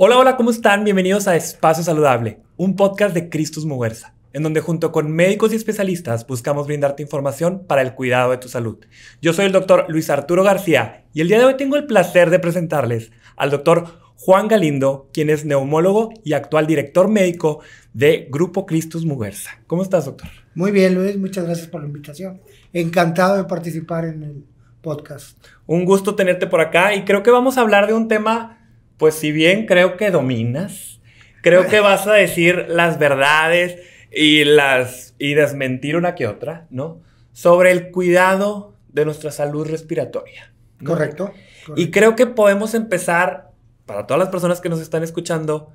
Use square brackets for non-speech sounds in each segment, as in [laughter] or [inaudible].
Hola, hola, ¿cómo están? Bienvenidos a Espacio Saludable, un podcast de Cristus Muguerza, en donde junto con médicos y especialistas buscamos brindarte información para el cuidado de tu salud. Yo soy el doctor Luis Arturo García y el día de hoy tengo el placer de presentarles al doctor Juan Galindo, quien es neumólogo y actual director médico de Grupo Cristus Muguerza. ¿Cómo estás, doctor? Muy bien, Luis, muchas gracias por la invitación. Encantado de participar en el podcast. Un gusto tenerte por acá y creo que vamos a hablar de un tema pues si bien creo que dominas, creo que vas a decir las verdades y las y desmentir una que otra, ¿no? Sobre el cuidado de nuestra salud respiratoria. correcto. Y creo que podemos empezar para todas las personas que nos están escuchando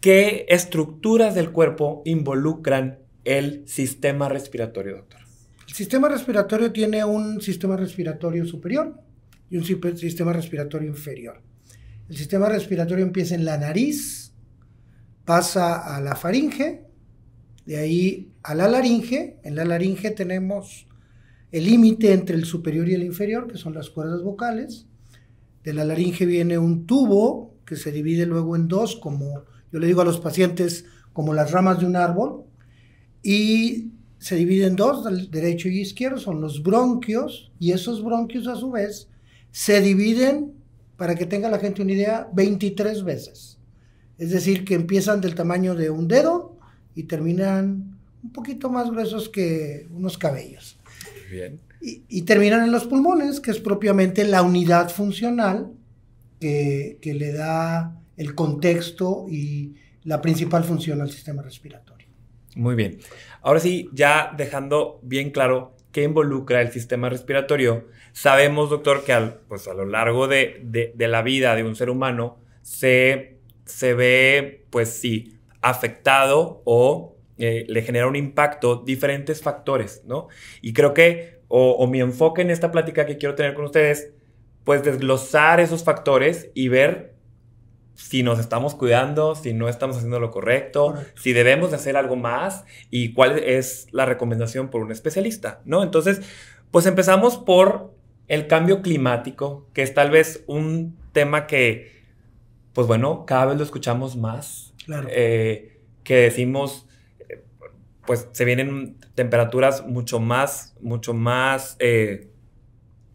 qué estructuras del cuerpo involucran el sistema respiratorio, doctor. El sistema respiratorio tiene un sistema respiratorio superior y un sistema respiratorio inferior. El sistema respiratorio empieza en la nariz, pasa a la faringe, de ahí a la laringe. En la laringe tenemos el límite entre el superior y el inferior, que son las cuerdas vocales. De la laringe viene un tubo que se divide luego en dos, como yo le digo a los pacientes, como las ramas de un árbol. Y se divide en dos, derecho y izquierdo, son los bronquios, y esos bronquios a su vez se dividen para que tenga la gente una idea, 23 veces. Es decir, que empiezan del tamaño de un dedo y terminan un poquito más gruesos que unos cabellos. Bien. Y, terminan en los pulmones, que es propiamente la unidad funcional que, que, le da el contexto y la principal función al sistema respiratorio. Muy bien. Ahora sí, ya dejando bien claro que involucra el sistema respiratorio. Sabemos, doctor, que pues a lo largo de, la vida de un ser humano se, se ve, pues sí, afectado o eh, le genera un impacto diferentes factores, ¿no? Y creo que, o mi enfoque en esta plática que quiero tener con ustedes, pues desglosar esos factores y ver si nos estamos cuidando, si no estamos haciendo lo correcto, si debemos de hacer algo más y cuál es la recomendación por un especialista, ¿no? Entonces, pues empezamos por el cambio climático, que es tal vez un tema que, pues bueno, cada vez lo escuchamos más. Eh, que decimos, pues se vienen temperaturas mucho más, mucho más eh,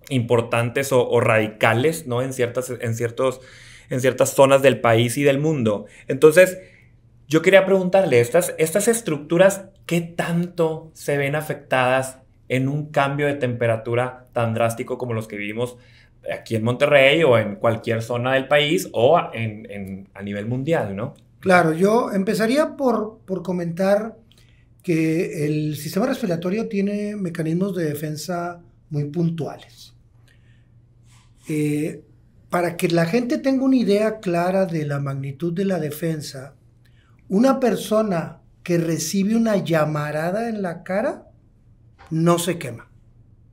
importantes o, o, radicales, ¿no? En, ciertas, en ciertos en ciertas zonas del país y del mundo. Entonces, yo quería preguntarle, ¿estas, estas estructuras qué tanto se ven afectadas en un cambio de temperatura tan drástico como los que vivimos aquí en Monterrey o en cualquier zona del país o a nivel mundial, ¿no? Claro, yo empezaría por, comentar que el sistema respiratorio tiene mecanismos de defensa muy puntuales. Eh, para que la gente tenga una idea clara de la magnitud de la defensa, una persona que recibe una llamarada en la cara no se quema.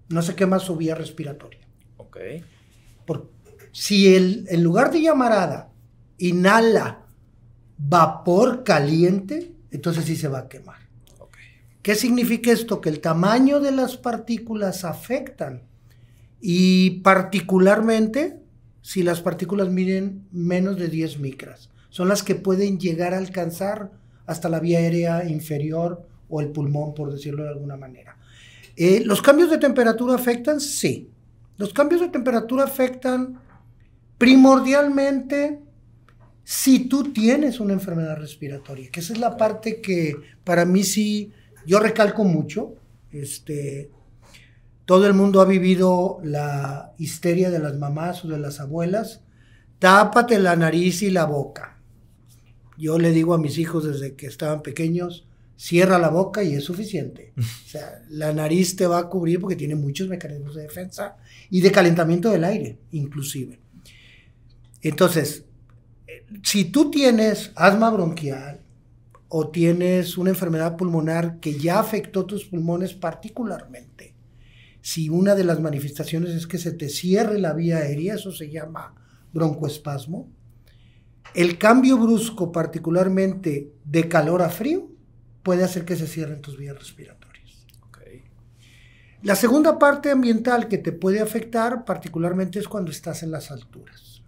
No se quema su vía respiratoria. Ok. si el, en lugar de llamarada inhala vapor caliente, entonces sí se va a quemar. ¿Qué significa esto? Que el tamaño de las partículas afectan y particularmente si las partículas miden menos de 10 micras. Son las que pueden llegar a alcanzar hasta la vía aérea inferior o el pulmón, por decirlo de alguna manera. Eh, ¿Los cambios de temperatura afectan? Sí. Los cambios de temperatura afectan primordialmente si tú tienes una enfermedad respiratoria, que esa es la parte que para mí sí, yo recalco mucho. Este, todo el mundo ha vivido la histeria de las mamás o de las abuelas. Tápate la nariz y la boca. Yo le digo a mis hijos desde que estaban pequeños, cierra la boca y es suficiente. [laughs] O sea, la nariz te va a cubrir porque tiene muchos mecanismos de defensa y de calentamiento del aire, inclusive. Entonces, si tú tienes asma bronquial o tienes una enfermedad pulmonar que ya afectó tus pulmones particularmente, si una de las manifestaciones es que se te cierre la vía aérea, eso se llama broncoespasmo. El cambio brusco, particularmente de calor a frío, puede hacer que se cierren tus vías respiratorias. La segunda parte ambiental que te puede afectar particularmente es cuando estás en las alturas.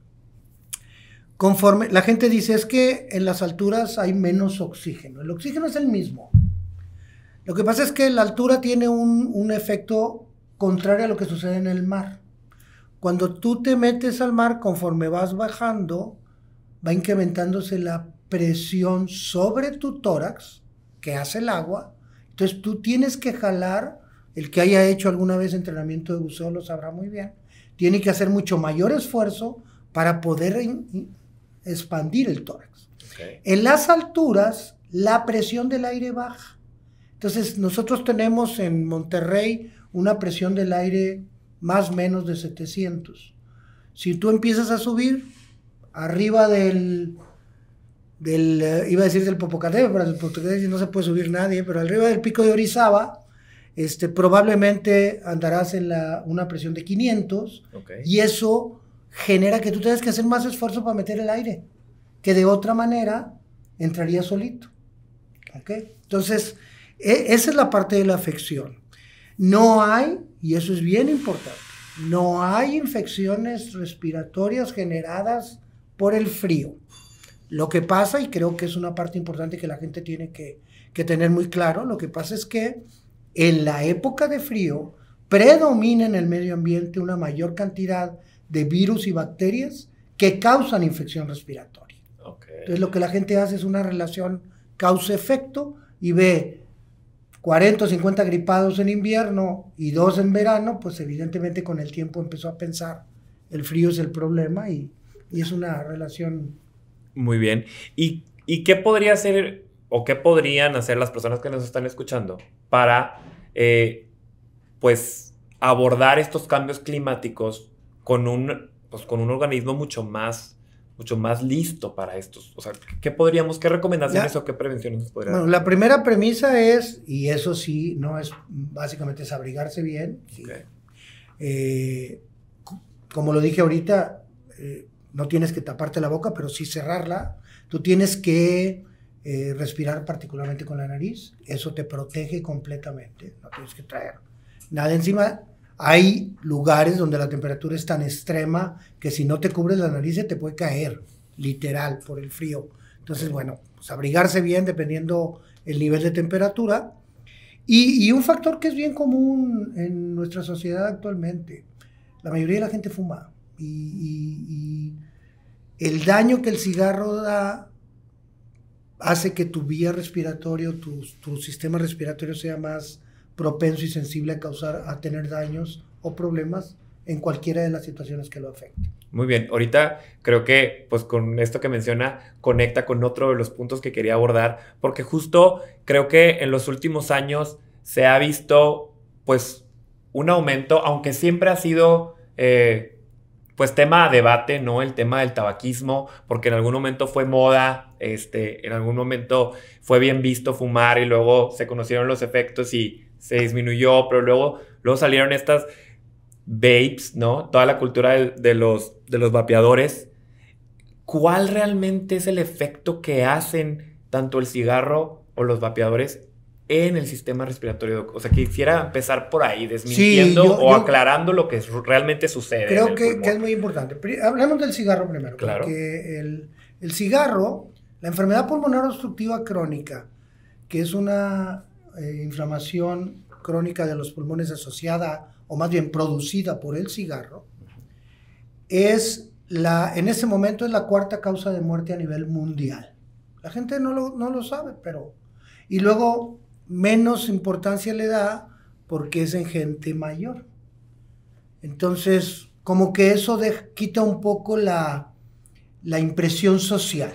Conforme la gente dice es que en las alturas hay menos oxígeno. El oxígeno es el mismo. Lo que pasa es que la altura tiene un, un efecto Contrario a lo que sucede en el mar. Cuando tú te metes al mar, conforme vas bajando, va incrementándose la presión sobre tu tórax que hace el agua. Entonces tú tienes que jalar, el que haya hecho alguna vez entrenamiento de buceo lo sabrá muy bien, tiene que hacer mucho mayor esfuerzo para poder expandir el tórax. En las alturas, la presión del aire baja. Entonces nosotros tenemos en Monterrey una presión del aire más o menos de 700. Si tú empiezas a subir arriba del, del eh, iba a decir del Popocatépetl, pero del Popocatépetl no se puede subir nadie, pero arriba del pico de Orizaba, este, probablemente andarás en la, una presión de 500 y eso genera que tú tengas que hacer más esfuerzo para meter el aire, que de otra manera entraría solito. Entonces, e, esa es la parte de la afección. No hay, y eso es bien importante, no hay infecciones respiratorias generadas por el frío. Lo que pasa, y creo que es una parte importante que la gente tiene que, tener muy claro, lo que pasa es que en la época de frío predomina en el medio ambiente una mayor cantidad de virus y bacterias que causan infección respiratoria. Entonces lo que la gente hace es una relación causa-efecto y ve 40 o 50 gripados en invierno y dos en verano, pues evidentemente con el tiempo empezó a pensar, el frío es el problema y, es una relación. Muy bien. ¿Y, qué podría hacer o qué podrían hacer las personas que nos están escuchando para, eh, pues, abordar estos cambios climáticos con un, pues, con un organismo mucho más mucho más listo para estos? O sea, ¿qué podríamos, qué recomendaciones o qué prevenciones podríamos dar? Bueno, la primera premisa es, y eso sí, no es, básicamente es abrigarse bien. Eh, como lo dije ahorita, eh, no tienes que taparte la boca, pero sí cerrarla. Tú tienes que eh, respirar particularmente con la nariz. Eso te protege completamente. No tienes que traer nada encima. Hay lugares donde la temperatura es tan extrema que si no te cubres la nariz te puede caer, literal, por el frío. Entonces, bueno, pues, abrigarse bien dependiendo el nivel de temperatura. Y, un factor que es bien común en nuestra sociedad actualmente, la mayoría de la gente fuma. Y, el daño que el cigarro da hace que tu vía respiratoria, tu sistema respiratorio sea más propenso y sensible a causar, a tener daños o problemas en cualquiera de las situaciones que lo afecten. Muy bien, ahorita creo que pues con esto que menciona conecta con otro de los puntos que quería abordar, porque justo creo que en los últimos años se ha visto pues un aumento, aunque siempre ha sido eh, pues tema de debate, ¿no? El tema del tabaquismo, porque en algún momento fue moda, este, en algún momento fue bien visto fumar y luego se conocieron los efectos y se disminuyó, pero luego, luego salieron estas vapes, ¿no? Toda la cultura de, los, de los vapeadores. ¿Cuál realmente es el efecto que hacen tanto el cigarro o los vapeadores en el sistema respiratorio? O sea, quisiera empezar por ahí, desmintiendo o aclarando lo que realmente sucede. Creo que, que, es muy importante. Hablemos del cigarro primero. Claro. Porque el cigarro, la enfermedad pulmonar obstructiva crónica, que es una eh, inflamación crónica de los pulmones asociada o más bien producida por el cigarro, es la, en ese momento es la cuarta causa de muerte a nivel mundial. La gente no lo, no lo sabe, pero... Y luego menos importancia le da porque es en gente mayor. Entonces, como que eso quita un poco la, la impresión social.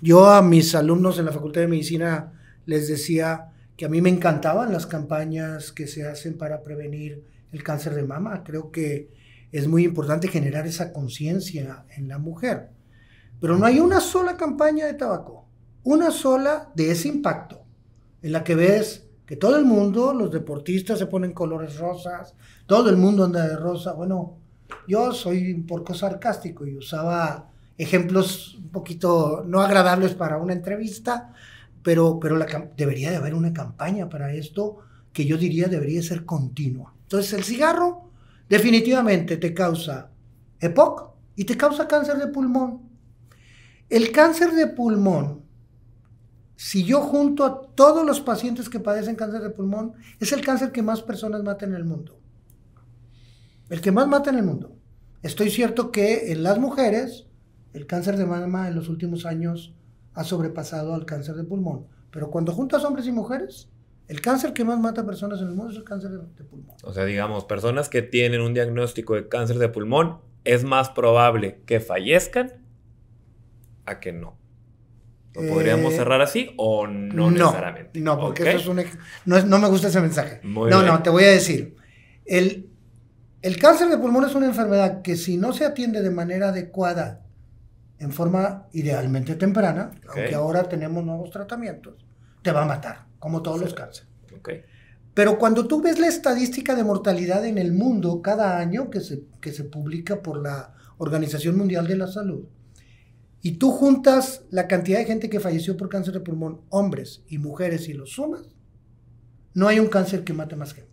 Yo a mis alumnos en la Facultad de Medicina les decía que a mí me encantaban las campañas que se hacen para prevenir el cáncer de mama. Creo que es muy importante generar esa conciencia en la mujer. Pero no hay una sola campaña de tabaco, una sola de ese impacto, en la que ves que todo el mundo, los deportistas se ponen colores rosas, todo el mundo anda de rosa. Bueno, yo soy un poco sarcástico y usaba ejemplos un poquito no agradables para una entrevista, pero, debería de haber una campaña para esto que yo diría debería ser continua. Entonces el cigarro definitivamente te causa EPOC y te causa cáncer de pulmón. El cáncer de pulmón, si yo junto a todos los pacientes que padecen cáncer de pulmón, es el cáncer que más personas mata en el mundo. El que más mata en el mundo. Estoy cierto que en las mujeres, el cáncer de mama en los últimos años ha sobrepasado al cáncer de pulmón. Pero cuando juntas hombres y mujeres, el cáncer que más mata personas en el mundo es el cáncer de, pulmón. O sea, digamos, personas que tienen un diagnóstico de cáncer de pulmón, es más probable que fallezcan a que no. ¿Lo eh, podríamos cerrar así o no, no, necesariamente? No, porque eso es un, no, no, me gusta ese mensaje. no, no, te voy a decir. El, el cáncer de pulmón es una enfermedad que si no se atiende de manera adecuada en forma idealmente temprana, aunque ahora tenemos nuevos tratamientos, te va a matar, como todos los cánceres. Pero cuando tú ves la estadística de mortalidad en el mundo cada año que se, que se publica por la Organización Mundial de la Salud, y tú juntas la cantidad de gente que falleció por cáncer de pulmón, hombres y mujeres, y los sumas, no hay un cáncer que mate más gente.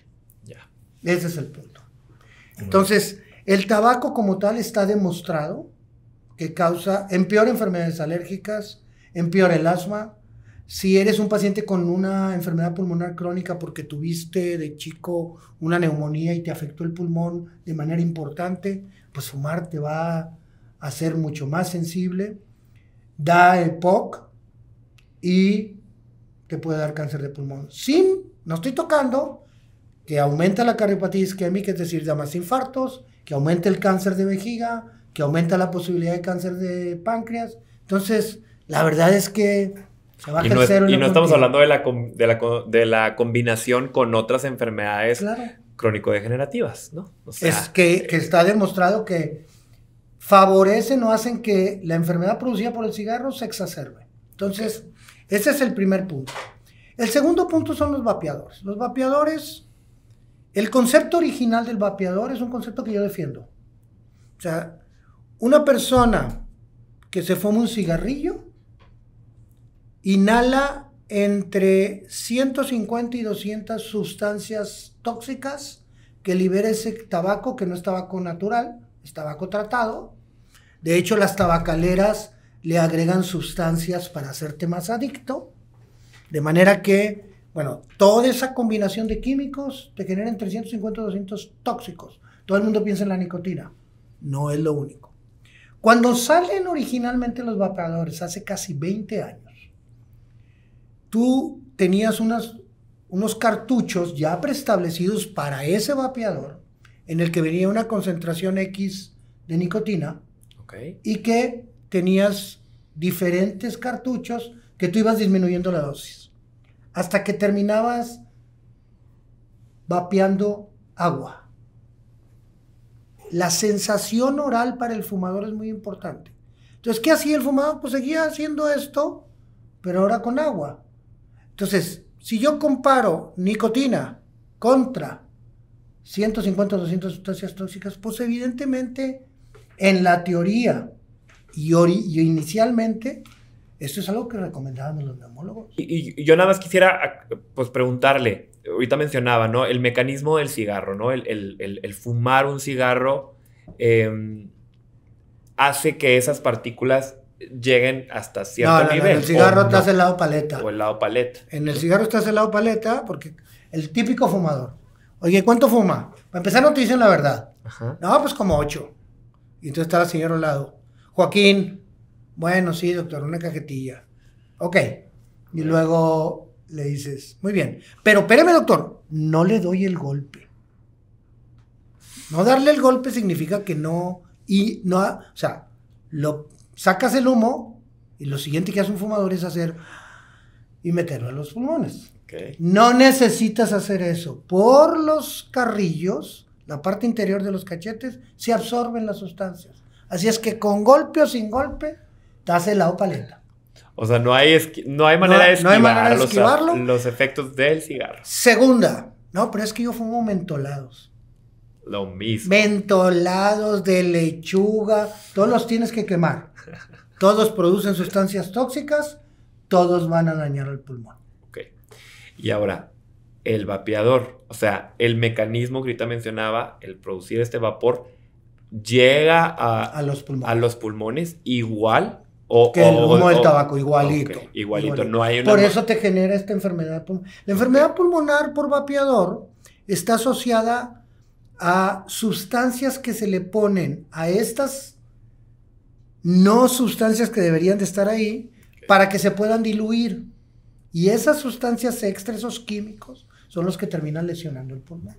Ese es el punto. Entonces, el tabaco como tal está demostrado que causa, empeora enfermedades alérgicas, empeora el asma. Si eres un paciente con una enfermedad pulmonar crónica porque tuviste de chico una neumonía y te afectó el pulmón de manera importante, pues fumar te va a ser mucho más sensible. Da el POC y te puede dar cáncer de pulmón. Sin, no estoy tocando, que aumenta la cardiopatía isquémica, es decir, da más infartos, que aumenta el cáncer de vejiga, que aumenta la posibilidad de cáncer de páncreas. Entonces, la verdad es que se va y no, Y no estamos hablando de la, de la, combinación con otras enfermedades crónico-degenerativas, ¿no? es que, que eh, está demostrado que favorecen o hacen que la enfermedad producida por el cigarro se exacerbe. Entonces, ese es el primer punto. El segundo punto son los vapeadores. Los vapeadores, el concepto original del vapeador es un concepto que yo defiendo. O sea, una persona que se fuma un cigarrillo inhala entre 150 y 200 sustancias tóxicas que libera ese tabaco que no es tabaco natural, es tabaco tratado. De hecho, las tabacaleras le agregan sustancias para hacerte más adicto. De manera que, bueno, toda esa combinación de químicos te genera 150 y 200 tóxicos. Todo el mundo piensa en la nicotina. No es lo único. Cuando salen originalmente los vapeadores, hace casi 20 años, tú tenías unos cartuchos ya preestablecidos para ese vapeador, en el que venía una concentración X de nicotina, y que tenías diferentes cartuchos que tú ibas disminuyendo la dosis, hasta que terminabas vapeando agua. La sensación oral para el fumador es muy importante. Entonces, ¿qué hacía el fumador? Pues seguía haciendo esto, pero ahora con agua. Entonces, si yo comparo nicotina contra 150 o 200 sustancias tóxicas, pues evidentemente en la teoría y, y inicialmente esto es algo que recomendaban los neumólogos. Y, yo nada más quisiera pues preguntarle, ahorita mencionaba, ¿no? El mecanismo del cigarro, ¿no? El, fumar un cigarro em, hace que esas partículas lleguen hasta cierto nivel. No, en el cigarro estás el lado paleta. O el lado paleta. En el cigarro estás el lado paleta porque el típico fumador. Oye, ¿cuánto fuma? Para empezar no te dicen la verdad. Ajá. No, pues como ocho. Y entonces está la señora al lado. Joaquín, bueno, sí, doctor, una cajetilla. Ok. Y luego le dices, muy bien, pero espéreme doctor, no le doy el golpe. No darle el golpe significa que no, y no, o sea, lo, sacas el humo y lo siguiente que hace un fumador es hacer y meterlo en los pulmones. No necesitas hacer eso. Por los carrillos, la parte interior de los cachetes, se absorben las sustancias. Así es que con golpe o sin golpe, das hace lado paleta. O sea, no hay, manera de esquivar Los, efectos del cigarro. Segunda, no, pero es que yo fumo mentolados. Lo mismo. Mentolados de lechuga, todos los tienes que quemar. Todos producen sustancias tóxicas, todos van a dañar el pulmón. Ok. Y ahora, el vapeador, o sea, el mecanismo que ahorita mencionaba, el producir este vapor, llega a, a los pulmones igual o, el humo tabaco, igualito, igualito. no hay una Por eso te genera esta enfermedad La enfermedad pulmonar por vapeador está asociada a sustancias que se le ponen a estas no sustancias que deberían de estar ahí para que se puedan diluir. Y esas sustancias extra, esos químicos, son los que terminan lesionando el pulmón.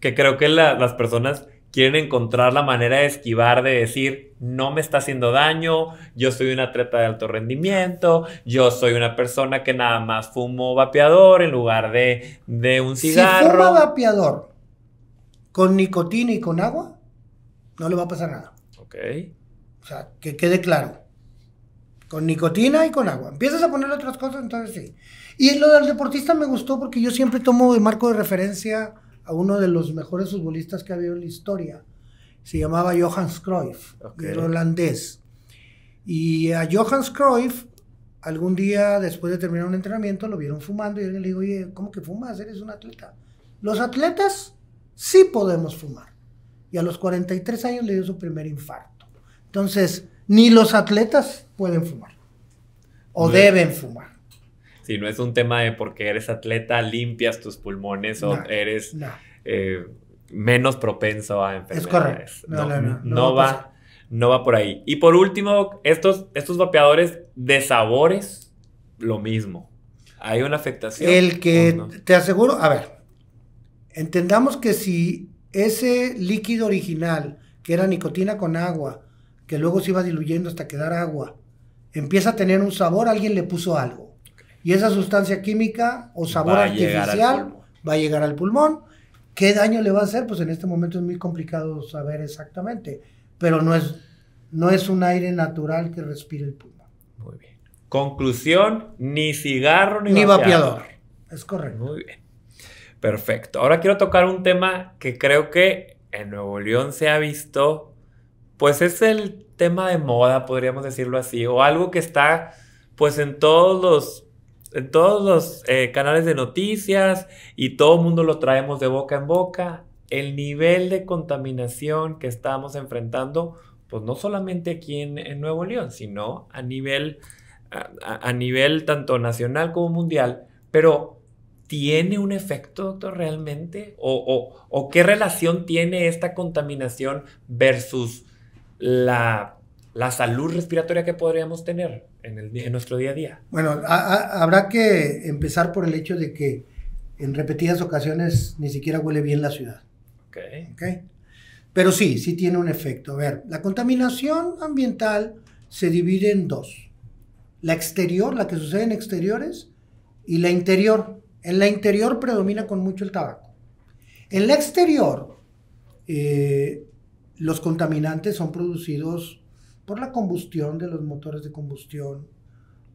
Que creo que las personas quieren encontrar la manera de esquivar, de decir, no me está haciendo daño, yo soy una atleta de alto rendimiento, yo soy una persona que nada más fumo vapeador en lugar de, de un cigarro. Si fuma vapeador con nicotina y con agua, no le va a pasar nada. Ok. O sea, que quede claro. Con nicotina y con agua. Empiezas a poner otras cosas, entonces sí. Y lo del deportista me gustó porque yo siempre tomo de marco de referencia a uno de los mejores futbolistas que ha habido en la historia. Se llamaba Johannes Cruyff, okay. holandés. Y a Johannes Cruyff, algún día después de terminar un entrenamiento, lo vieron fumando y alguien le dijo, oye, ¿cómo que fumas? Eres un atleta. Los atletas sí podemos fumar. Y a los 43 años le dio su primer infarto. Entonces, ni los atletas pueden fumar. O deben fumar. Si no es un tema de porque eres atleta, limpias tus pulmones o eres eh, menos propenso a enfermedades. Es correcto. No, va, no va por ahí. Y por último, estos, estos vapeadores de sabores, lo mismo. Hay una afectación. El que te aseguro, a ver, entendamos que si ese líquido original, que era nicotina con agua, que luego se iba diluyendo hasta quedar agua, empieza a tener un sabor, alguien le puso algo y esa sustancia química o sabor artificial va a llegar al pulmón. ¿Qué daño le va a hacer? Pues en este momento es muy complicado saber exactamente, pero no es, no es un aire natural que respire el pulmón. Muy bien. Conclusión, ni cigarro ni, ni vapeador. Es correcto. Muy bien. Perfecto. Ahora quiero tocar un tema que creo que en Nuevo León se ha visto, pues es el tema de moda, podríamos decirlo así, o algo que está pues en todos los en todos los eh, canales de noticias y todo el mundo lo traemos de boca en boca, el nivel de contaminación que estamos enfrentando, pues no solamente aquí en, Nuevo León, sino a nivel, nivel tanto nacional como mundial, pero ¿tiene un efecto, doctor, realmente? ¿O, o qué relación tiene esta contaminación versus la la salud respiratoria que podríamos tener en, nuestro día a día? Bueno, habrá que empezar por el hecho de que en repetidas ocasiones ni siquiera huele bien la ciudad. Ok. Pero sí, sí tiene un efecto. A ver, la contaminación ambiental se divide en dos. La exterior, la que sucede en exteriores, y la interior. En la interior predomina con mucho el tabaco. En la exterior, eh, los contaminantes son producidos por la combustión de los motores de combustión,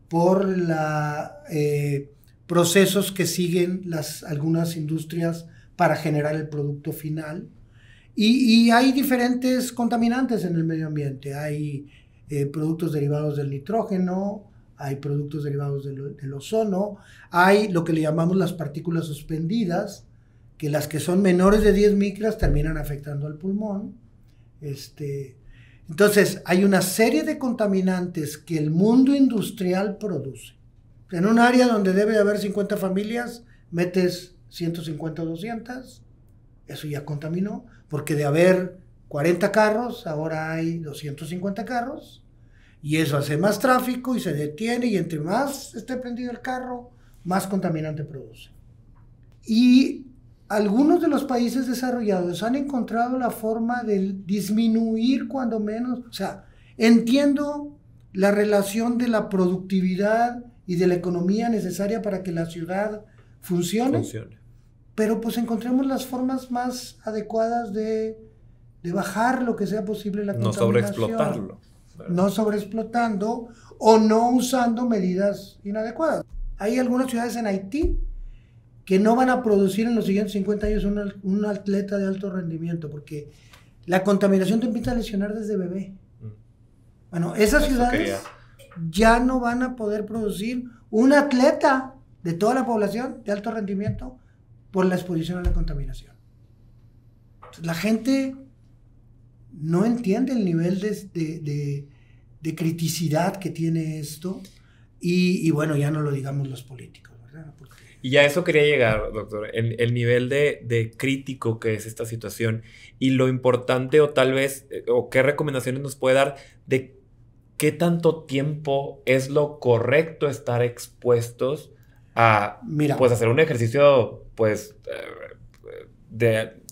por la, eh, procesos que siguen las, algunas industrias para generar el producto final. Y, hay diferentes contaminantes en el medio ambiente. Hay eh, productos derivados del nitrógeno, hay productos derivados del, ozono, hay lo que le llamamos las partículas suspendidas, que las que son menores de 10 micras terminan afectando al pulmón. Este, entonces, hay una serie de contaminantes que el mundo industrial produce. En un área donde debe haber 50 familias, metes 150 o 200, eso ya contaminó, porque de haber 40 carros, ahora hay 250 carros, y eso hace más tráfico y se detiene, y entre más esté prendido el carro, más contaminante produce. Y algunos de los países desarrollados han encontrado la forma de disminuir cuando menos, o sea, entiendo la relación de la productividad y de la economía necesaria para que la ciudad funcione, pero pues encontremos las formas más adecuadas de, de bajar lo que sea posible la contaminación. No sobreexplotarlo. No sobreexplotando o no usando medidas inadecuadas. Hay algunas ciudades en Haití que no van a producir en los siguientes 50 años un, atleta de alto rendimiento, porque la contaminación te empieza a lesionar desde bebé. Mm. Bueno, esas ciudades ya no van a poder producir un atleta de toda la población de alto rendimiento por la exposición a la contaminación. Pues, la gente no entiende el nivel de, criticidad que tiene esto y, y, bueno, ya no lo digamos los políticos, ¿verdad? Porque y ya eso quería llegar, doctor, el, el nivel de, crítico que es esta situación y lo importante o tal vez, eh, o qué recomendaciones nos puede dar de qué tanto tiempo es lo correcto estar expuestos a, Mira, pues, hacer un ejercicio, pues, eh,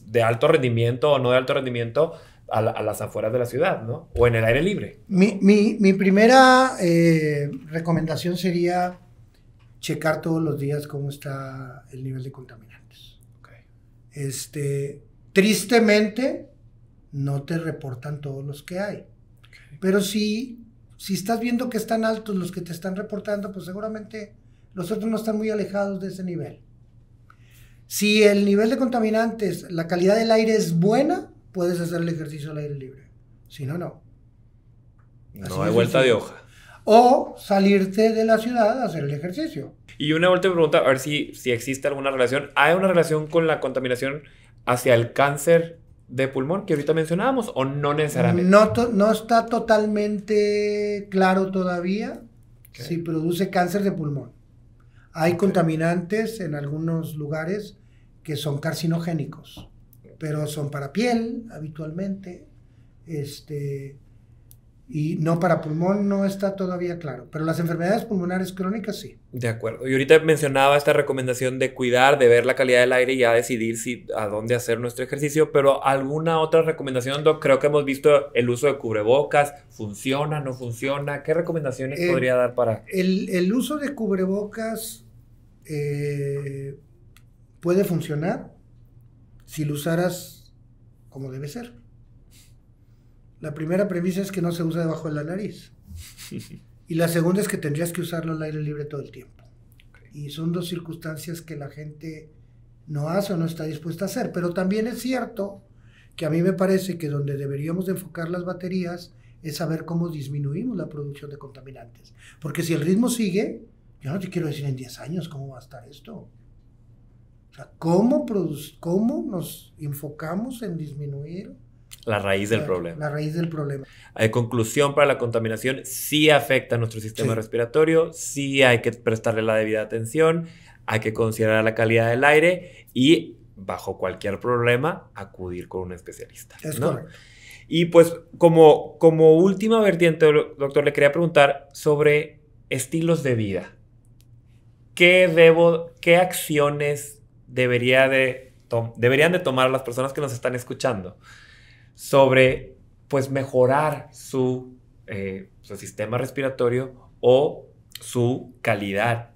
de, alto rendimiento o no de alto rendimiento, a, las afueras de la ciudad, ¿no? O en el aire libre. Mi, primera eh, recomendación sería checar todos los días cómo está el nivel de contaminantes. Este, tristemente, no te reportan todos los que hay. Pero sí, si estás viendo que están altos los que te están reportando, pues seguramente los otros no están muy alejados de ese nivel. Si el nivel de contaminantes, la calidad del aire es buena, puedes hacer el ejercicio al aire libre. Si no, no. no hay vuelta de hoja o salirte de la ciudad a hacer el ejercicio. Y una última pregunta, a ver si, si existe alguna relación. ¿Hay una relación con la contaminación hacia el cáncer de pulmón que ahorita mencionábamos o no necesariamente? No, está totalmente claro todavía si produce cáncer de pulmón. Hay contaminantes en algunos lugares que son carcinogénicos, pero son para piel habitualmente. Este, y no, para pulmón no está todavía claro, pero las enfermedades pulmonares crónicas sí. De acuerdo. Y ahorita mencionaba esta recomendación de cuidar, de ver la calidad del aire y ya decidir si a dónde hacer nuestro ejercicio, pero alguna otra recomendación, creo que hemos visto el uso de cubrebocas, funciona, no funciona, ¿qué recomendaciones eh, podría dar para... El, uso de cubrebocas eh, puede funcionar si lo usaras como debe ser. La primera premisa es que no se usa debajo de la nariz. [laughs] y la segunda es que tendrías que usarlo al aire libre todo el tiempo. Y son dos circunstancias que la gente no hace o no está dispuesta a hacer. Pero también es cierto que a mí me parece que donde deberíamos enfocar las baterías es saber cómo disminuimos la producción de contaminantes. Porque si el ritmo sigue, yo no te quiero decir en 10 años cómo va a estar esto. O sea, ¿cómo, cómo nos enfocamos en disminuir la raíz del problema. La raíz del problema. Hay eh, conclusión para la contaminación, sí afecta a nuestro sistema respiratorio, sí hay que prestarle la debida atención, hay que considerar la calidad del aire y bajo cualquier problema acudir con un especialista. Y pues como, como última vertiente, doctor, le quería preguntar sobre estilos de vida. ¿Qué debo, qué acciones debería de deberían de tomar las personas que nos están escuchando sobre pues mejorar su, eh, su sistema respiratorio o su calidad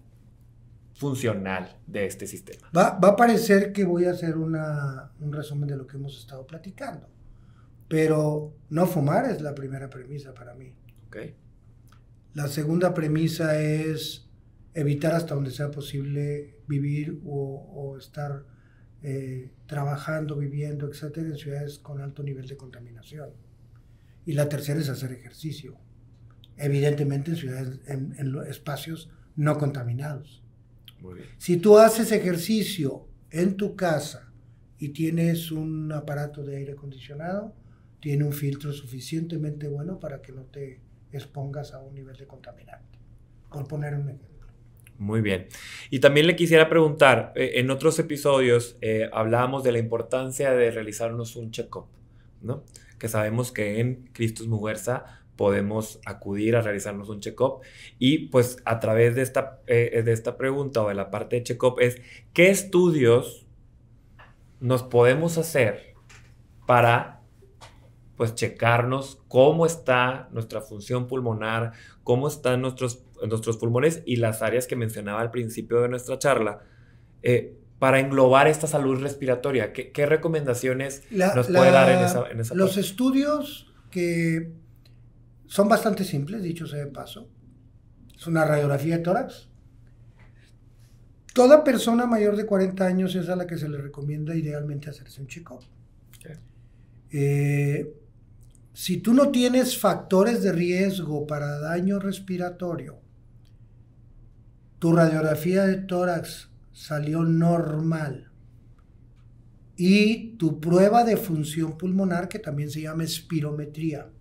funcional de este sistema. Va, a parecer que voy a hacer un resumen de lo que hemos estado platicando, pero no fumar es la primera premisa para mí. La segunda premisa es evitar hasta donde sea posible vivir o, o estar eh, trabajando, viviendo, etcétera, en ciudades con alto nivel de contaminación. Y la tercera es hacer ejercicio, evidentemente en ciudades, en, espacios no contaminados. Si tú haces ejercicio en tu casa y tienes un aparato de aire acondicionado, tiene un filtro suficientemente bueno para que no te expongas a un nivel de contaminante, por poner un muy bien. Y también le quisiera preguntar, eh, en otros episodios eh, hablábamos de la importancia de realizarnos un check-up, ¿no? Que sabemos que en Cristos Muguerza podemos acudir a realizarnos un check-up y pues a través de esta, eh, de esta pregunta o de la parte de check-up es, ¿qué estudios nos podemos hacer para pues checarnos cómo está nuestra función pulmonar, cómo están nuestros nuestros pulmones y las áreas que mencionaba al principio de nuestra charla. Eh, para englobar esta salud respiratoria, ¿qué, recomendaciones nos puede dar en esa, en Los estudios que son bastante simples, dicho sea de paso, es una radiografía de tórax. Toda persona mayor de 40 años es a la que se le recomienda idealmente hacerse un chico eh, si tú no tienes factores de riesgo para daño respiratorio, tu radiografía de tórax salió normal. Y tu prueba de función pulmonar, que también se llama espirometría,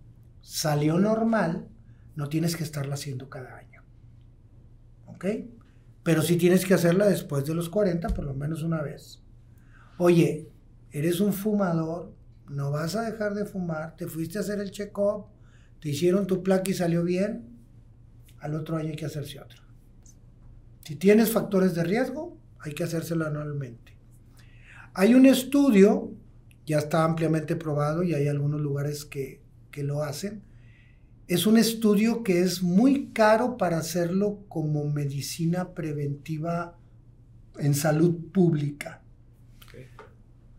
salió normal, no tienes que estarla haciendo cada año. ¿Ok? Pero sí tienes que hacerla después de los 40, por lo menos una vez. Oye, eres un fumador, no vas a dejar de fumar, te fuiste a hacer el check-up, te hicieron tu plaque y salió bien, al otro año hay que hacerse otro. Si tienes factores de riesgo, hay que hacérselo anualmente. Hay un estudio, ya está ampliamente probado y hay algunos lugares que, lo hacen. Es un estudio que es muy caro para hacerlo como medicina preventiva en salud pública.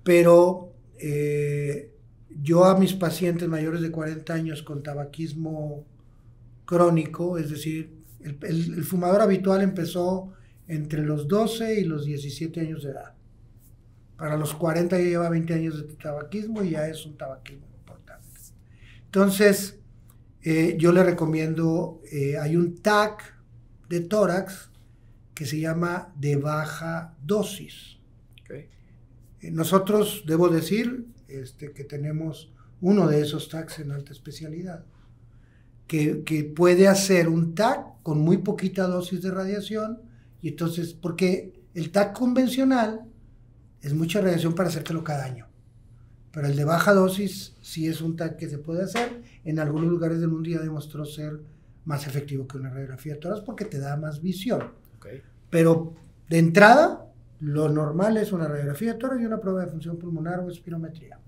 Pero eh, yo a mis pacientes mayores de 40 años con tabaquismo crónico, es decir, el, fumador habitual empezó entre los 12 y los 17 años de edad. Para los 40 ya lleva 20 años de tabaquismo y ya es un tabaquismo importante. Entonces, eh, yo le recomiendo, eh, hay un TAC de tórax que se llama de baja dosis. Eh, nosotros, debo decir, este, que tenemos uno de esos TACs en alta especialidad, que, que puede hacer un TAC con muy poquita dosis de radiación. Y entonces, porque el TAC convencional es mucha radiación para hacértelo cada año. Pero el de baja dosis sí es un TAC que se puede hacer. En algunos lugares del mundo ya demostró ser más efectivo que una radiografía de toras porque te da más visión. Pero de entrada, lo normal es una radiografía de toras y una prueba de función pulmonar o espirometría.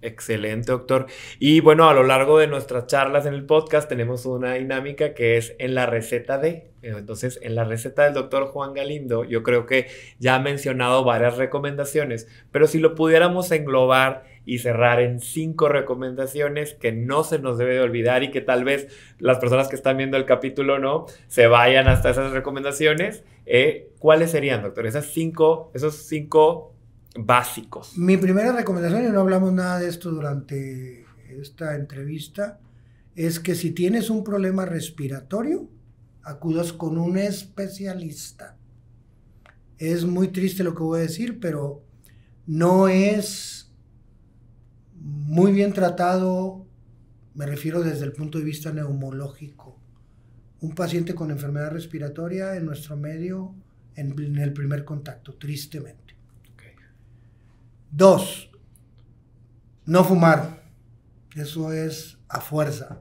Excelente, doctor. Y bueno, a lo largo de nuestras charlas en el podcast tenemos una dinámica que es en la receta de. Entonces, en la receta del doctor Juan Galindo, yo creo que ya ha mencionado varias recomendaciones, pero si lo pudiéramos englobar y cerrar en cinco recomendaciones que no se nos debe de olvidar y que tal vez las personas que están viendo el capítulo no se vayan hasta esas recomendaciones. Eh, ¿Cuáles serían, doctor? Esas cinco, esos cinco básicos. Mi primera recomendación, y no hablamos nada de esto durante esta entrevista, es que si tienes un problema respiratorio, acudas con un especialista. Es muy triste lo que voy a decir, pero no es muy bien tratado, me refiero desde el punto de vista neumológico. Un paciente con enfermedad respiratoria en nuestro medio en, en el primer contacto, tristemente. Dos, no fumar. Eso es a fuerza.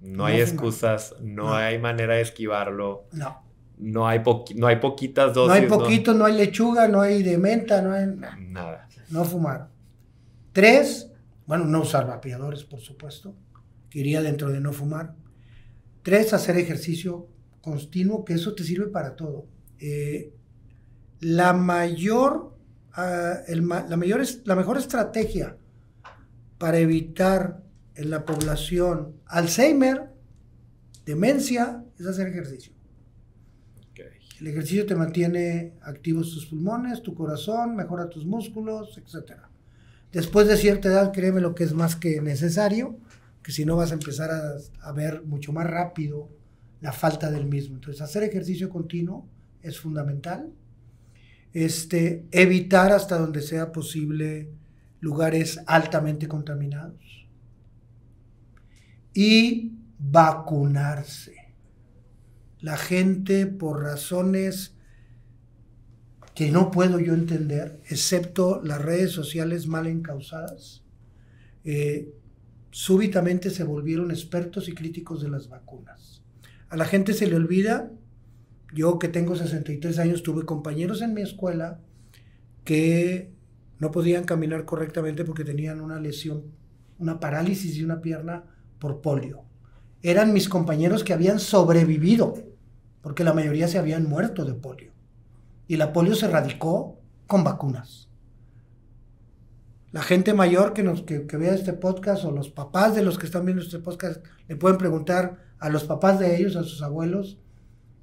No, hay excusas, no, hay manera de esquivarlo. No. No hay, no hay poquitas dos No hay poquito, no. hay lechuga, no hay de menta, no hay nada. No fumar. Tres, bueno, no usar vapeadores, por supuesto, que iría dentro de no fumar. Tres, hacer ejercicio continuo, que eso te sirve para todo. Eh, la mayor Ah, la, la mejor estrategia para evitar en la población Alzheimer, demencia, es hacer ejercicio. El ejercicio te mantiene activos tus pulmones, tu corazón, mejora tus músculos, etc. Después de cierta edad, créeme lo que es más que necesario, que si no vas a empezar a, a ver mucho más rápido la falta del mismo. Entonces, hacer ejercicio continuo es fundamental este, evitar hasta donde sea posible lugares altamente contaminados y vacunarse. La gente por razones que no puedo yo entender, excepto las redes sociales mal encausadas, eh, súbitamente se volvieron expertos y críticos de las vacunas. A la gente se le olvida yo que tengo 63 años tuve compañeros en mi escuela que no podían caminar correctamente porque tenían una lesión, una parálisis de una pierna por polio. Eran mis compañeros que habían sobrevivido, porque la mayoría se habían muerto de polio. Y la polio se erradicó con vacunas. La gente mayor que, nos, que vea este podcast o los papás de los que están viendo este podcast le pueden preguntar a los papás de ellos, a sus abuelos,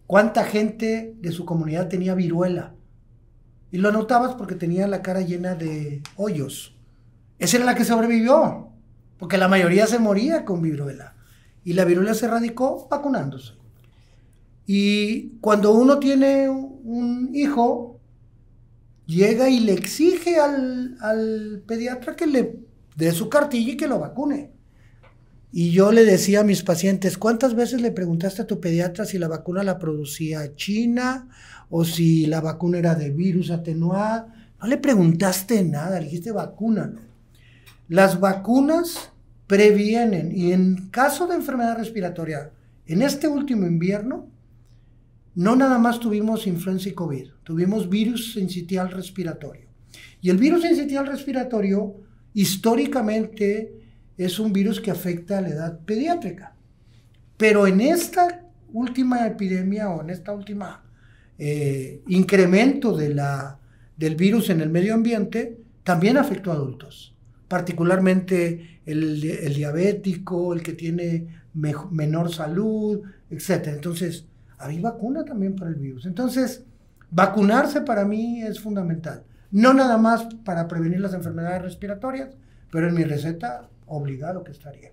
¿Cuánta gente de su comunidad tenía viruela? Y lo notabas porque tenía la cara llena de hoyos. Esa era la que sobrevivió, porque la mayoría se moría con viruela. Y la viruela se erradicó vacunándose. Y cuando uno tiene un hijo, llega y le exige al, al pediatra que le dé su cartilla y que lo vacune. Y yo le decía a mis pacientes, ¿cuántas veces le preguntaste a tu pediatra si la vacuna la producía China o si la vacuna era de virus atenuada? No le preguntaste nada, le dijiste vacuna. Las vacunas previenen y en caso de enfermedad respiratoria, en este último invierno, no nada más tuvimos influenza y COVID, tuvimos virus sincitial respiratorio. Y el virus sincitial respiratorio históricamente es un virus que afecta a la edad pediátrica. Pero en esta última epidemia o en esta última eh, incremento de la, del virus en el medio ambiente, también afectó a adultos, particularmente el, el diabético, el que tiene menor salud, etc. Entonces, hay vacuna también para el virus. Entonces, vacunarse para mí es fundamental. No nada más para prevenir las enfermedades respiratorias, pero en mi receta obligado que estaría.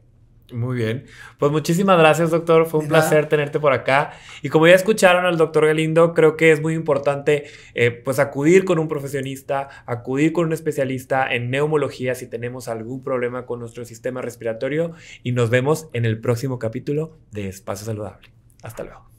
Muy bien. Pues muchísimas gracias, doctor. Fue un placer tenerte por acá. Y como ya escucharon al doctor Galindo, creo que es muy importante eh, pues acudir con un profesionista, acudir con un especialista en neumología si tenemos algún problema con nuestro sistema respiratorio. Y nos vemos en el próximo capítulo de Espacio Saludable. Hasta luego.